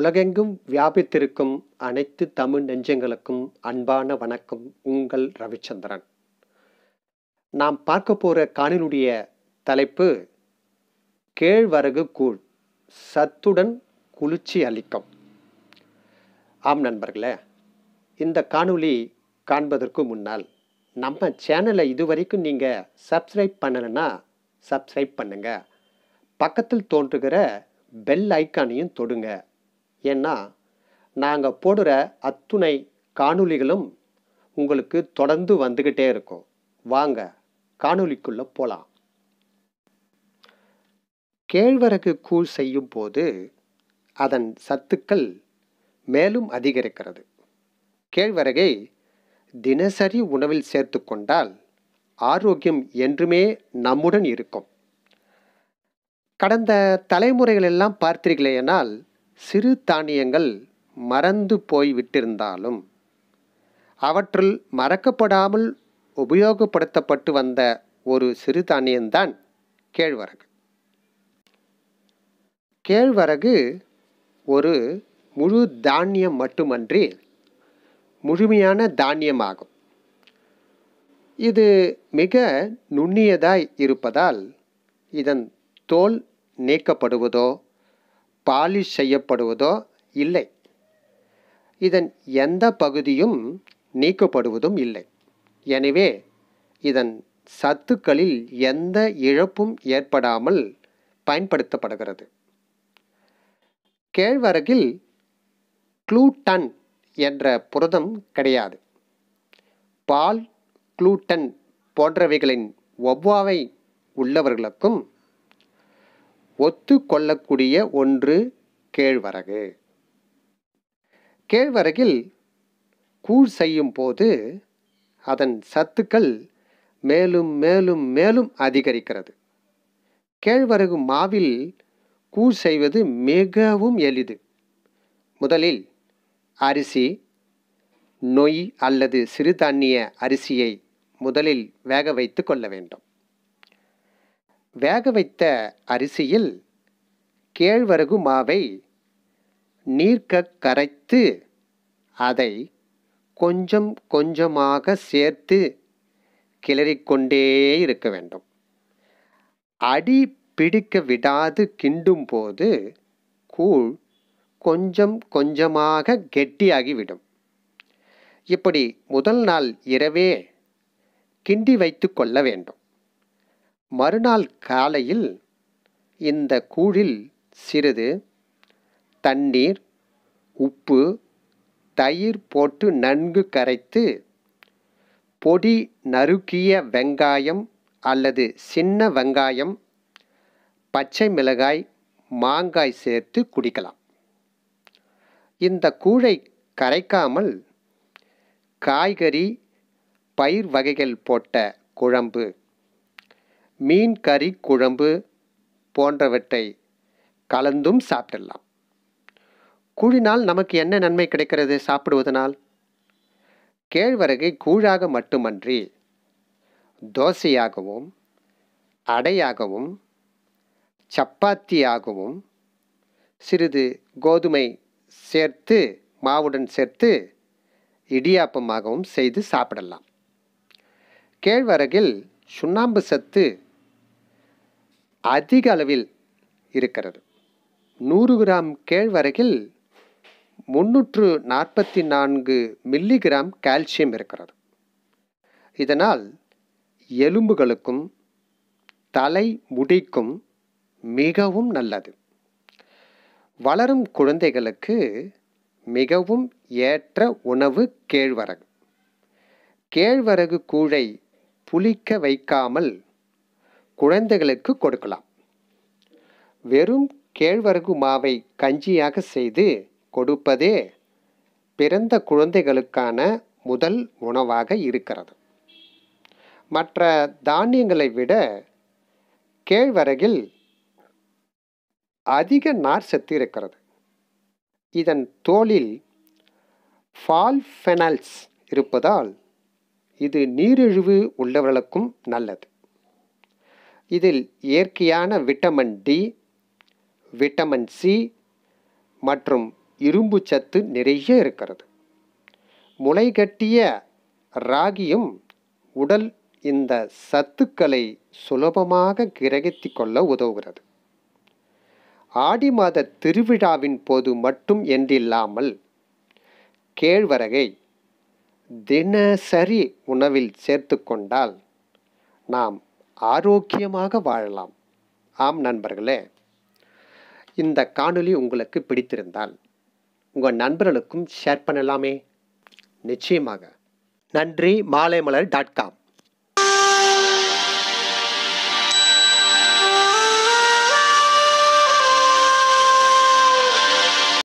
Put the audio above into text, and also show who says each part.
Speaker 1: உலகெங்கும் வியாபித்திருக்கும் அனைத்து தமிழ் நெஞ்சங்களுக்கும் அன்பான வணக்கம் உங்கள் ரவிச்சந்திரன் நாம் பார்க்க போகிற காணினுடைய தலைப்பு கேழ்வரகு கூழ் சத்துடன் குளிர்ச்சி அளிக்கும் ஆம் நண்பர்களே இந்த காணொலி காண்பதற்கு முன்னால் நம்ம சேனலை இதுவரைக்கும் நீங்கள் சப்ஸ்கிரைப் பண்ணலைன்னா சப்ஸ்கிரைப் பண்ணுங்கள் பக்கத்தில் தோன்றுகிற பெல் ஐக்கானையும் தொடுங்க ஏன்னா நாங்கள் போடுற அத்துணை காணொளிகளும் உங்களுக்கு தொடர்ந்து வந்துக்கிட்டே இருக்கும் வாங்க காணொளிக்குள்ளே போகலாம் கேழ்வரகு கூழ் செய்யும் போது அதன் சத்துக்கள் மேலும் அதிகரிக்கிறது கேழ்வரகை தினசரி உணவில் சேர்த்து கொண்டால் ஆரோக்கியம் என்றுமே நம்முடன் இருக்கும் கடந்த தலைமுறைகளெல்லாம் பார்த்தீர்களேனால் சிறு தானியங்கள் மறந்து போய் விட்டிருந்தாலும் அவற்றுள் மறக்கப்படாமல் உபயோகப்படுத்தப்பட்டு வந்த ஒரு சிறு தானியந்தான் கேழ்வரகு கேழ்வரகு ஒரு முழு தானியம் மட்டுமன்றி முழுமையான தானியமாகும் இது மிக நுண்ணியதாய் இருப்பதால் இதன் தோல் நீக்கப்படுவதோ பாலிஷ் செய்யப்படுவதோ இல்லை இதன் எந்த பகுதியும் நீக்கப்படுவதும் இல்லை எனவே இதன் சத்துக்களில் எந்த இழப்பும் ஏற்படாமல் பயன்படுத்தப்படுகிறது கேழ்வரகில் க்ளூட்டன் என்ற புரதம் கிடையாது பால் க்ளூட்டன் போன்றவைகளின் ஒவ்வாவை உள்ளவர்களுக்கும் ஒத்துக்கொள்ளக்கூடிய ஒன்று கேழ்வரகு கேழ்வரகில் கூழ் செய்யும் போது அதன் சத்துக்கள் மேலும் மேலும் மேலும் அதிகரிக்கிறது கேழ்வரகு மாவில் கூழ் செய்வது மிகவும் எளிது முதலில் அரிசி நொய் அல்லது சிறுதானிய அரிசியை முதலில் வேக வைத்து கொள்ள வேண்டும் வேக வைத்த அரிசியில் கேழ்வரகு மாவை நீர்க்க கரைத்து அதை கொஞ்சம் கொஞ்சமாக சேர்த்து கிளறிக்கொண்டே இருக்க வேண்டும் அடி பிடிக்க விடாது கிண்டும் போது கூழ் கொஞ்சம் கொஞ்சமாக கெட்டியாகிவிடும் இப்படி முதல் நாள் இரவே கிண்டி வைத்து கொள்ள வேண்டும் மறுநாள் காலையில் இந்த கூழில் சிறிது தண்ணீர் உப்பு தயிர் போட்டு நன்கு கரைத்து பொடி நறுக்கிய வெங்காயம் அல்லது சின்ன வெங்காயம் பச்சை மிளகாய் மாங்காய் சேர்த்து குடிக்கலாம் இந்த கூழை கரைக்காமல் காய்கறி பயிர் வகைகள் போட்ட குழம்பு மீன் கறி குழம்பு போன்றவற்றை கலந்தும் சாப்பிடலாம் கூழினால் நமக்கு என்ன நன்மை கிடைக்கிறது சாப்பிடுவதனால் கேழ்வரகை கூழாக மட்டுமன்றி தோசையாகவும் அடையாகவும் சப்பாத்தியாகவும் சிறிது கோதுமை சேர்த்து மாவுடன் சேர்த்து இடியாப்பமாகவும் செய்து சாப்பிடலாம் கேழ்வரகில் சுண்ணாம்பு சத்து அதிக அளவில் இருக்கிறது நூறு கிராம் கேழ்வரகில் முன்னூற்று நாற்பத்தி நான்கு மில்லிகிராம் கால்சியம் இருக்கிறது இதனால் எலும்புகளுக்கும் தலை முடிக்கும் மிகவும் நல்லது வளரும் குழந்தைகளுக்கு மிகவும் ஏற்ற உணவு கேழ்வரகு கேழ்வரகு கூழை புளிக்க வைக்காமல் குழந்தைகளுக்கு கொடுக்கலாம் வெறும் கேழ்வரகு மாவை கஞ்சியாக செய்து கொடுப்பதே பிறந்த குழந்தைகளுக்கான முதல் உணவாக இருக்கிறது மற்ற தானியங்களை விட கேழ்வரகில் அதிக நார் சத்து இருக்கிறது இதன் தோலில் ஃபால்ஃபெனல்ஸ் இருப்பதால் இது நீரிழிவு உள்ளவர்களுக்கும் நல்லது இதில் இயற்கையான விட்டமின் டி விட்டமின் சி மற்றும் இரும்பு சத்து நிறைய இருக்கிறது முளை கட்டிய ராகியும் உடல் இந்த சத்துக்களை சுலபமாக கிரகித்து கொள்ள உதவுகிறது ஆடி மாத திருவிழாவின் போது மட்டும் என்றில்லாமல் கேழ்வரகை தினசரி உணவில் சேர்த்து கொண்டால் நாம் ஆரோக்கியமாக வாழலாம் ஆம் நண்பர்களே இந்த காணொலி உங்களுக்கு பிடித்திருந்தால் உங்கள் நண்பர்களுக்கும் ஷேர் பண்ணலாமே நிச்சயமாக நன்றி மாலைமலர் டாட் காம்